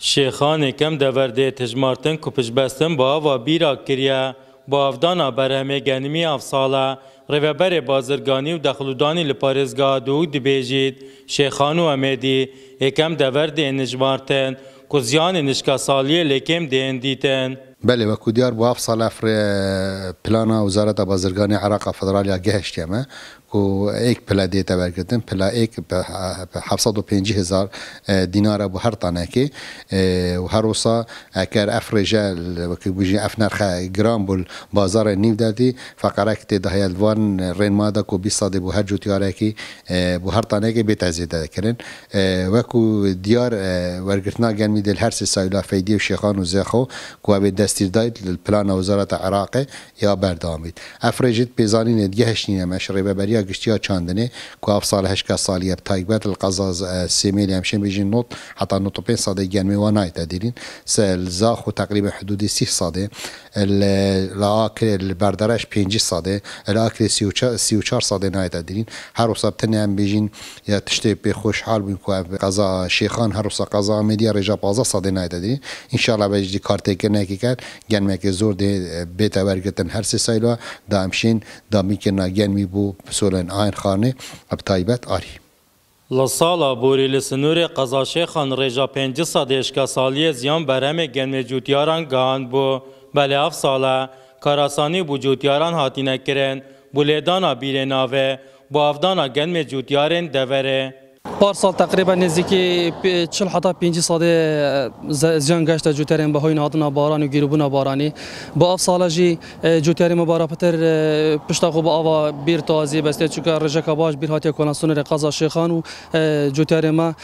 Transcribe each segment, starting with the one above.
Şêxanekam deverdê tijmartin ku pişbestin bi ava bîra kiriye bi avdana berhemê genimî avsala rêveberê bazirganî û dexludanî li parêzgeha dû dibêjît Şêxan û Emedî êkem deverdê nijmartin ku ziyanê nişka saliyê lêkêm dên dîtin. بله و کودیار بو هفت سال افر پلان وزارت بازرگانی عراق فدرالی گهشتیمه کو ایک پلا دیتا برگردن پلا ایک به 750 اه، دینار بو هر تانه که اه، و هر وسا اگر افرجا وکی بوجی افنر خا گرام بول بازار نیو دادی فقره کتی ده یلوان رین مادا کو 20 صد بو هر جو تیاره کی اه، بو هر تانه که بیت ازیده کرن وکو دیار ورگرتنا می دل هر سایلا فیدی و شیخان و زخو کو به دستیر دایت پلان وزارت عراق یا بردامید افرجت پیزانین دیگه هشنینه مشربه بری یا گشتیا چاندنی کو اف سال 8 سالیه تایبت القزاز سیمیل همشه بیجین نوت حتی نوت 5 ساده گنمی و نایت دیرین سلزا خو تقریبا حدود 30 ساده الاکل بردرش 5 ساده الاکل 34 ساده نایت دیرین هر وسب تنم بیجین یا تشتی به خوشحال بین کو قزا شیخان هر وسب قزا مدیا رجا 15 ساده نایت دیرین ان شاء الله بجدی کارتکنه کی کرد گنمک زور دی بیت ورگتن هر سه سایلا دامشین دامی که ناگن می بو سو سولن آین خانه اب تایبت آری لسالا بوری خان رجا پنجی که سالی زیان برم گنم جوتیاران گان بو بله اف سالا کاراسانی بو جوتیاران هاتی نکرن بولیدانا بیرناوه بو افدانا گنم جوتیارن دوره پارسال تقریبا نزدیکی 40 حتی 50 ساده زیان گشت جوترین به هاین هاتنا باران و گیروبونا بارانی با اف سالا جی جوتری مبارا پتر پشتا خوب آوا بیر تازی بسته چوکا رجکا باش بیر هاتی کناسون رقاز شیخان و جوتری ما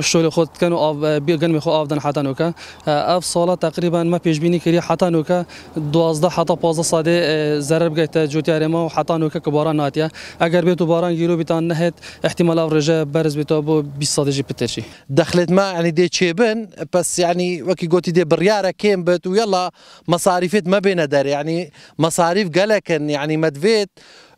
شول خود کن و بیر گنم خو آفدن حتا نوکا اف سالا تقریبا ما پیش بینی کری حتا نوکا 12 حتی 15 ساده ضرر بگیت جوتری ما و حتا نوکا که باران ناتیا اگر به تو باران گیرو بیتان نهت احتمال واجا بارز بتابو بيستراتيجي بتشي دخلت ما يعني دي تشيبن بس يعني وكي قلت دي برياره كيم بت ويلا مصاريفت ما بين دار يعني مصاريف قلكن يعني مدفيت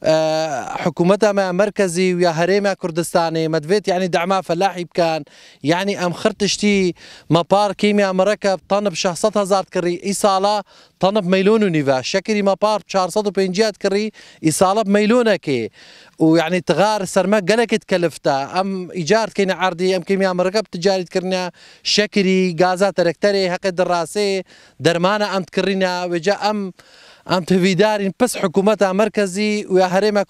آه، حكومتها ما مركزي ويا هريمة كردستاني مدفيت يعني دعما فلاحي بكان يعني ام خرتشتي ما بار كيميا مركب طنب شهصتها زارت كري ايصالا طنب ميلون ونيفا شكري ما بار جهات كري ايصالا بميلونك ويعني تغار سرما قلك تكلفتا ام ايجار كينا عرضي ام كيميا مركب تجاري تكرنا شكري غازات تركتري حق دراسي درمانا ام تكرنا وجا ام ام تڤیدارین پس حکوومەتە مرکزی و یا هەرێمە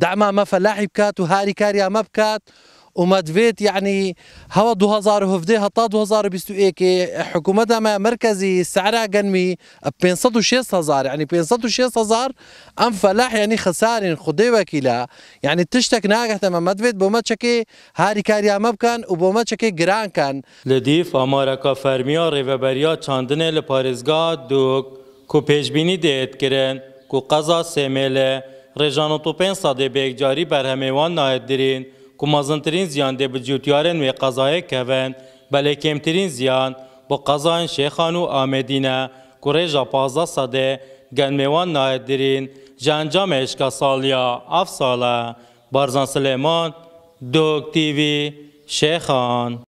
دعما ما مەفەلاحی بکات و هاری کاریا مە بکات ومدفيت يعني هوا 2017 و 2021 حكومة ما مركزي سعرها قنمي شيس هزار يعني شيس هزار ام فلاح يعني خسارين خدي وكيلا يعني تشتك ناقه تمام مدفيت بوما تشكي هاري كاريا مبكان وبوما تشكي جران كان لديف اماركا فرميا ريفبريا چاندنه لپارزگاه دوک کو پیشبینی دید کرن کو قضا سیمیله رجانو تو پین ساده به اکجاری برهمیوان ناید درین کو مازنترین زیان ده بجوتیارن و قضای کهون بله کمترین زیان با قضاین شیخان و آمدینه کو رجا پازا ساده گنمیوان ناید درین جنجام اشکا سالیا اف ساله بارزان سلیمان دوک تیوی شیخان